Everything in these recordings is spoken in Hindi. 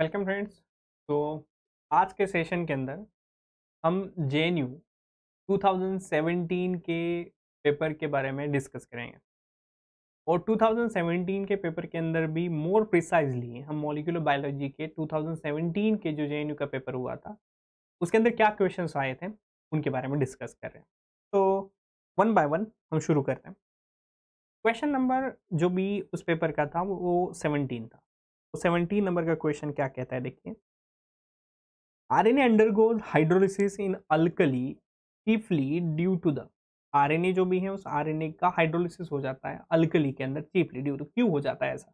वेलकम फ्रेंड्स तो आज के सेशन के अंदर हम जे 2017 के पेपर के बारे में डिस्कस करेंगे और 2017 के पेपर के अंदर भी मोर प्रिसाइजली हम मोलिकुलर बायोलॉजी के 2017 के जो जे का पेपर हुआ था उसके अंदर क्या क्वेश्चन आए थे उनके बारे में डिस्कस कर रहे हैं तो वन बाय वन हम शुरू करते हैं क्वेश्चन नंबर जो भी उस पेपर का था वो सेवनटीन था तो सेवनटीन नंबर का क्वेश्चन क्या कहता है देखिए R N A undergoes hydrolysis in alkali chiefly due to the R N A जो भी है उस आर एन ए का हाइड्रोलिसिस हो जाता है अल्कली के अंदर चीफली ड्यू टू क्यों हो जाता है ऐसा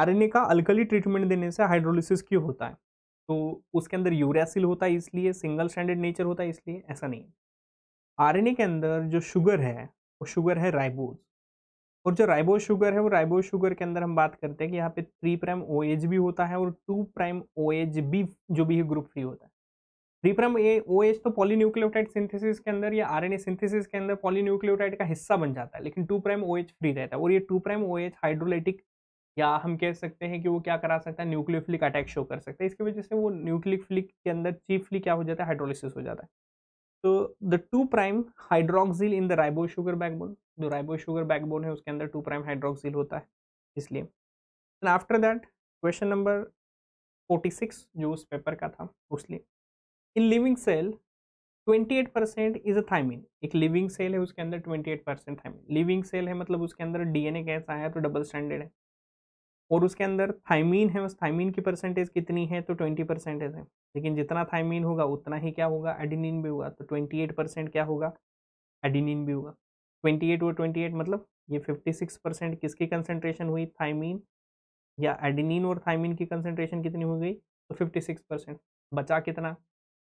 आर एन ए का अल्कली ट्रीटमेंट देने से हाइड्रोलिसिस क्यों होता है तो उसके अंदर यूरियासिल होता है इसलिए सिंगल स्टैंडर्ड नेचर होता है इसलिए ऐसा नहीं है आर के अंदर जो शुगर है वो शुगर है राइबोज और जो राइबो शुगर है वो राइबो शुगर के अंदर हम बात करते हैं कि यहाँ पे थ्री प्राइम ओ एच भी होता है और टू प्राइम ओ एच भी जो भी है ग्रुप फ्री होता है three prime A O H तो पॉलीन्यूक्लियोटाइड सिंथेसिस के अंदर या आरएनए सिंथेसिस के अंदर पॉलीन्यूक्लियोटाइड का हिस्सा बन जाता है लेकिन two prime O H free रहता है और ये two prime O H hydrolytic या हम कह सकते हैं कि वो क्या करा सकता है न्यूक्लियोफिलिक अटैक शो कर सकता है इसकी वजह से वो न्यूक्लियोफिलिक के अंदर चीफली क्या हो जाता है हाइड्रोलिसिस हो जाता है तो the two prime hydroxyl in the ribo sugar backbone जो राइबो शुगर बैकबोन है उसके अंदर टू प्राइम हाइड्रोक्सिल होता है इसलिए and after that question number forty six जो उस पेपर का था उसलिए in living cell twenty eight percent is a thymine एक लिविंग सेल है उसके अंदर twenty eight percent thymine living cell है मतलब उसके अंदर डीएनए कैसा तो है तो डबल स्टैंडर्ड है और उसके अंदर थाइमीन है उस थाइमीन की परसेंटेज कितनी है तो ट्वेंटी परसेंटेज है लेकिन जितना थाइमीन होगा उतना ही क्या होगा एडिनिन भी होगा तो ट्वेंटी एट परसेंट क्या होगा एडिनिन भी होगा ट्वेंटी एट और ट्वेंटी एट मतलब ये फिफ्टी सिक्स परसेंट किसकी कंसनट्रेशन हुई थाइमीन या एडिनिन और थाइमीन की कंसनट्रेशन कितनी हो गई तो फिफ्टी सिक्स परसेंट बचा कितना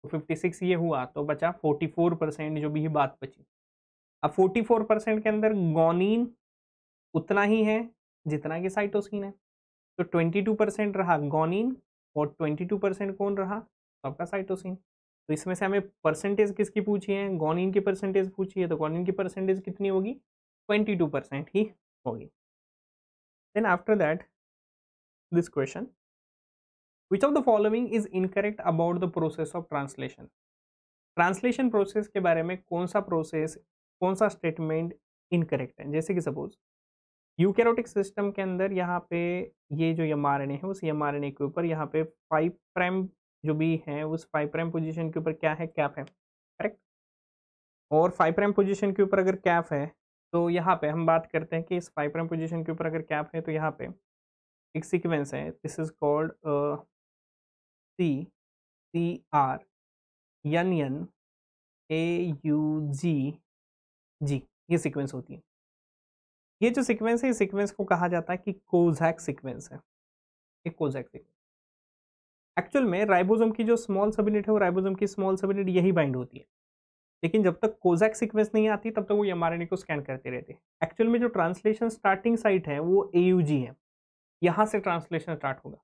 तो फिफ्टी सिक्स ये हुआ तो बचा फोर्टी फोर परसेंट जो भी बात बची अब फोर्टी फोर परसेंट के अंदर गोनिन उतना ही है जितना कि साइटोसिन है तो 22 परसेंट रहा गोनिन और 22 परसेंट कौन रहा आपका साइटोसिन तो इसमें से हमें परसेंटेज किसकी पूछी है गोनिन की परसेंटेज पूछी है तो गोनिन की परसेंटेज कितनी होगी 22 परसेंट ही होगी then after that this question which of the following is incorrect about the process of translation translation process के बारे में कौन सा प्रोसेस कौन सा स्टेटमेंट इनकरेक्ट है जैसे कि सपोज यूकेरोटिक सिस्टम के अंदर यहाँ पे ये जो एम आर एन ए है उस एम आर ए के ऊपर यहाँ पे फाइव प्राइम जो भी है उस फाइव प्राइम पोजिशन के ऊपर क्या है कैप है करेक्ट और फाइव प्राइम पोजिशन के ऊपर अगर कैप है तो यहाँ पे हम बात करते हैं कि इस फाइव प्राइम पोजिशन के ऊपर अगर कैप है तो यहाँ पे एक सीक्वेंस है this is called C C R N N A U G G ये सीक्वेंस होती है ये जो सीक्वेंस है इस सीक्वेंस को कहा जाता है कि कोजैक सीक्वेंस है ये कोजैक सीक्वेंस एक्चुअल में राइबोसोम की जो स्मॉल सब यूनिट है वो राइबोसोम की स्मॉल सब यूनिट यही बाइंड होती है लेकिन जब तक कोजैक सीक्वेंस नहीं आती तब तक वो एम को स्कैन करते रहते हैं एक्चुअल में जो ट्रांसलेशन स्टार्टिंग साइट है वो ए है यहाँ से ट्रांसलेशन स्टार्ट होगा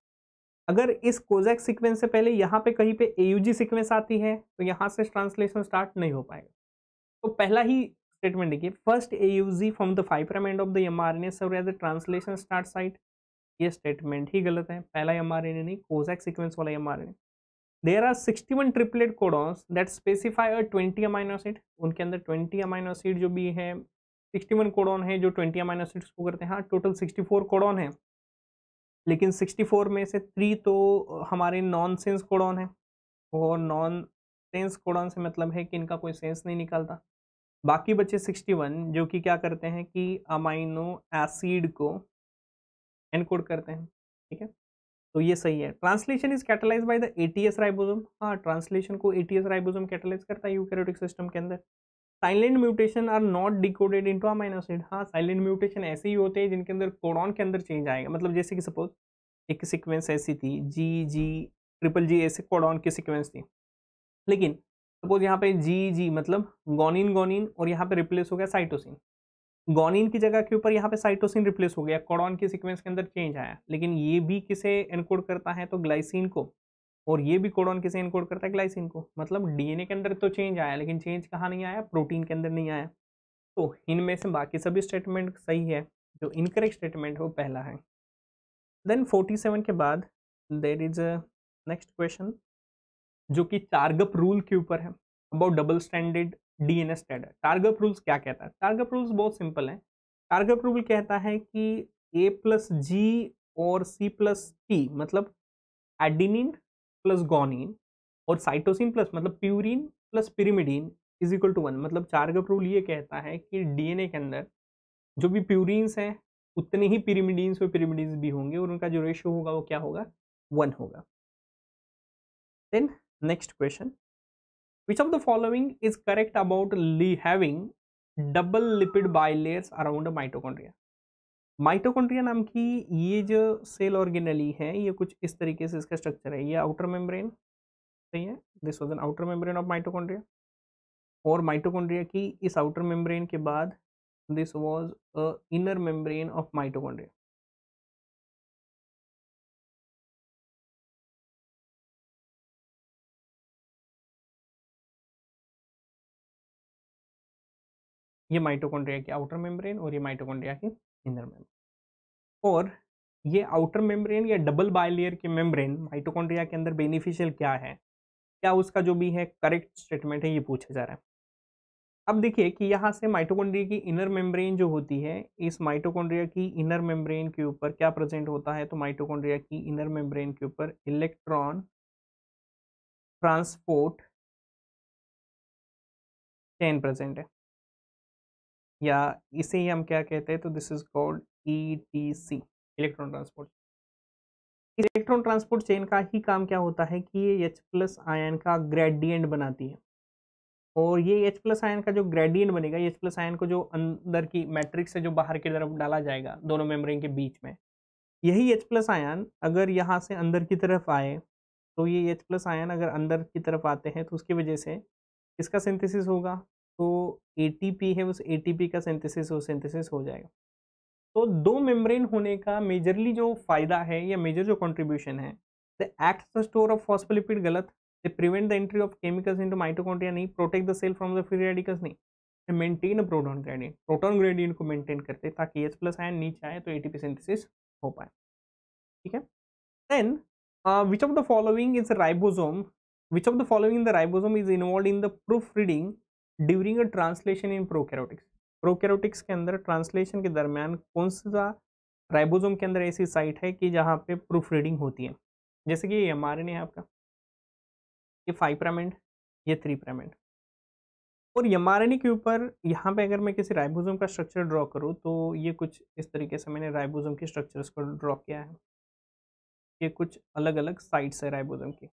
अगर इस कोजैक सीक्वेंस से पहले यहाँ पे कहीं पे ए सीक्वेंस आती है तो यहाँ से ट्रांसलेशन स्टार्ट नहीं हो पाएगा तो पहला ही statement ki first AUG from the 5 prime end of the mRNA server at the translation start site ये स्टेटमेंट ही गलत है पहला एम आर एन ए नहीं कोजैक सिक्वेंस वाला mRNA there are 61 triplet codons that specify a 20 amino उनके अंदर 20 अमीनो जो भी है 61 कोडॉन है जो ट्वेंटी अमाइनोसिड एसिड्स को करते हैं हाँ टोटल फोर कोडॉन है लेकिन सिक्सटी फोर में से थ्री तो हमारे नॉन सेंस कोडॉन है और नॉन सेंस कोडॉन से मतलब है कि इनका कोई सेंस नहीं निकालता बाकी बचे 61 जो कि क्या करते हैं कि अमाइनो एसिड को एनकोड करते हैं ठीक है तो ये सही है translation is catalyse by the ATS ribosome हाँ ट्रांसलेशन को एटीएस राइबोसोम कैटलाइज करता है यूकैरियोटिक सिस्टम के अंदर silent mutation are not decoded into amino acid हाँ साइलेंट म्यूटेशन ऐसे ही होते हैं जिनके अंदर कोडॉन के अंदर चेंज आएगा मतलब जैसे कि सपोज एक सिक्वेंस ऐसी थी जी जी ट्रिपल जी ऐसे कोडॉन की सिक्वेंस थी लेकिन सपोज यहाँ पे जी जी मतलब गोनिन गोनिन और यहाँ पे रिप्लेस हो गया साइटोसिन गोनिन की जगह के ऊपर यहाँ पे साइटोसिन रिप्लेस हो गया कॉडॉन की सिक्वेंस के अंदर चेंज आया लेकिन ये भी किसे एनकोड करता है तो ग्लाइसिन को और ये भी कोडॉन किसे एनकोड करता है ग्लाइसिन को मतलब डीएनए के अंदर तो चेंज आया लेकिन चेंज कहाँ नहीं आया प्रोटीन के अंदर नहीं आया तो इनमें से बाकी सभी स्टेटमेंट सही है जो इनकरेक्ट स्टेटमेंट है वो पहला है देन फोर्टी सेवन के बाद there is a next question जो कि टारगप रूल के ऊपर है about double standard DNA standard Chargaff rules क्या कहता है टारगप रूल्स बहुत सिंपल है टारगप रूल कहता है कि ए प्लस जी और सी प्लस टी मतलब एडिनिन प्लस गोनिन और साइटोसिन प्लस मतलब purine plus pyrimidine is equal to one मतलब टारगप रूल ये कहता है कि डीएनए के अंदर जो भी प्यूरिन्स हैं उतने ही पिरिमिडीन्स और पिरिमिडीन्स भी होंगे और उनका जो रेशियो होगा वो क्या होगा वन होगा then next question which of the following is correct about having double lipid bilayers around mitochondria mitochondria नाम की ये जो सेल ऑर्गेनली है ये कुछ इस तरीके से इसका स्ट्रक्चर है ये आउटर मेम्ब्रेन सही है this was an outer membrane of mitochondria और माइटोकॉन्ड्रिया की इस आउटर मेम्ब्रेन के बाद this was a inner membrane of mitochondria ये माइटोकॉन्ड्रिया की आउटर मेम्ब्रेन और ये माइटोकॉन्ड्रिया की इनर मेम्ब्रेन और ये आउटर मेम्ब्रेन या डबल बायलेयर की मेम्ब्रेन माइटोकॉन्ड्रिया के अंदर बेनिफिशियल क्या है क्या उसका जो भी है करेक्ट स्टेटमेंट है ये पूछा जा रहा है अब देखिए कि यहाँ से माइटोकॉन्ड्रिया की इनर मेम्ब्रेन जो होती है इस माइटोकॉन्ड्रिया की इनर मेम्ब्रेन के ऊपर क्या प्रेजेंट होता है तो माइटोकॉन्ड्रिया की इनर मेम्ब्रेन के ऊपर इलेक्ट्रॉन ट्रांसपोर्ट चेन प्रेजेंट है या इसे ही हम क्या कहते हैं तो this is called E T C electron transport electron transport chain का ही काम क्या होता है कि ये एच प्लस आयन का ग्रेडियंट बनाती है और ये एच प्लस आयन का जो ग्रेडियंट बनेगा एच प्लस आयन को जो अंदर की मैट्रिक्स से जो बाहर की तरफ डाला जाएगा दोनों मेम्ब्रेन के बीच में यही एच प्लस आयन अगर यहाँ से अंदर की तरफ आए तो ये एच प्लस आयन अगर अंदर की तरफ आते हैं तो उसकी वजह से इसका सिंथेसिस होगा तो ए है उस ए का सिंथेसिस और सिंथेसिस हो जाएगा तो दो मेम्ब्रेन होने का मेजरली जो फायदा है या मेजर जो कंट्रीब्यूशन है the act the store of phospholipid गलत the prevent the entry of chemicals into mitochondria नहीं protect the cell from the free radicals नहीं maintain a proton gradient proton gradient को मेंटेन करते ताकि एच प्लस आयन नीचे आए तो पी सिंथेसिस हो पाए ठीक है then which of the following is ribosome which of the following the ribosome is involve in the proof reading during a translation in prokaryotics prokaryotics के अंदर ट्रांसलेशन के दरमियान कौन सा राइबोसोम के अंदर ऐसी साइट है कि जहाँ पे प्रूफ रीडिंग होती है जैसे कि ये एम है आपका ये फाइव प्रामेंट ये थ्री प्रामेंट और एम के ऊपर यहाँ पे अगर मैं किसी राइबोसोम का स्ट्रक्चर ड्रॉ करूँ तो ये कुछ इस तरीके से मैंने राइबोसोम के स्ट्रक्चर्स को ड्रॉ किया है ये कुछ अलग अलग साइड्स है राइबोसोम की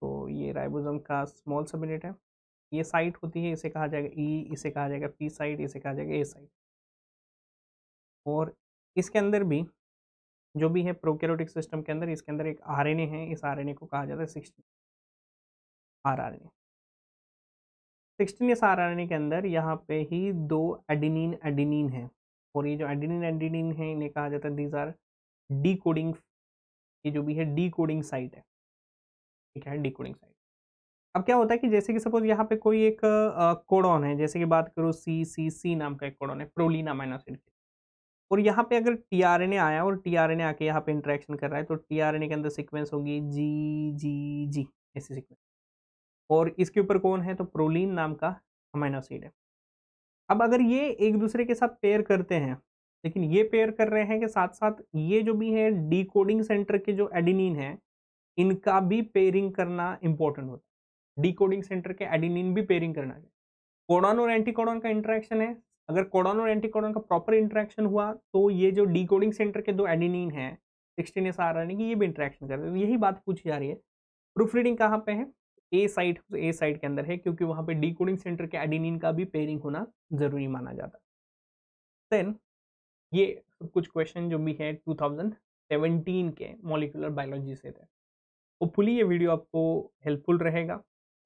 तो ये राइबोसोम का स्मॉल सब यूनिट है ये साइट होती है इसे कहा जाएगा ई e, इसे कहा जाएगा पी साइट इसे कहा जाएगा ए साइट और इसके अंदर भी जो भी है प्रोकैरियोटिक सिस्टम के अंदर इसके अंदर एक आरएनए है इस आरएनए को कहा जाता है sixteen R R N sixteen S R R के अंदर यहाँ पे ही दो एडिनिन एडिनिन है और ये जो एडिनिन एडिनिन है इन्हें कहा जाता है दीज आर डी कोडिंग ये जो भी है डी कोडिंग साइट है ठीक है डिकोडिंग साइड अब क्या होता है कि जैसे कि सपोज यहाँ पे कोई एक कोडॉन है जैसे कि बात करो सी सी सी नाम का एक कोडॉन है प्रोलिना माइनोसिन और यहाँ पे अगर टी आर एन ए आया और टी आर एन ए आके यहाँ पे इंट्रैक्शन कर रहा है तो टी आर एन ए के अंदर सीक्वेंस होगी जी जी जी ऐसी सीक्वेंस और इसके ऊपर कौन है तो प्रोलिन नाम का अमाइनोसिड है अब अगर ये एक दूसरे के साथ पेयर करते हैं लेकिन ये पेयर कर रहे हैं कि साथ साथ ये जो भी है डी कोडिंग सेंटर के जो एडिनिन है इनका भी पेयरिंग करना इंपॉर्टेंट होता है कोडिंग सेंटर के एडिनिन भी पेयरिंग करना है कोडॉन और एंटीकोडॉन का इंट्रैक्शन है अगर कोडॉन और एंटीकोडॉन का प्रॉपर इंट्रैक्शन हुआ तो ये जो कोडिंग सेंटर के दो एडिनिन है सिक्सटीन एस आर कि ये भी इंट्रैक्शन कर रहे हैं यही बात पूछी जा रही है प्रूफ रीडिंग कहाँ पर है ए साइड ए साइड के अंदर है क्योंकि वहाँ डी कोडिंग सेंटर के एडिनिन का भी पेयरिंग होना जरूरी माना जाता है देन ये कुछ क्वेश्चन जो भी है 2017 के मॉलिकुलर बायोलॉजी से थे होपफुली ये वीडियो आपको हेल्पफुल रहेगा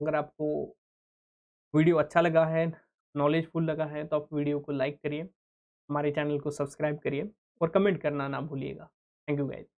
अगर आपको वीडियो अच्छा लगा है नॉलेजफुल लगा है तो आप वीडियो को लाइक करिए हमारे चैनल को सब्सक्राइब करिए और कमेंट करना ना भूलिएगा थैंक यू गाइज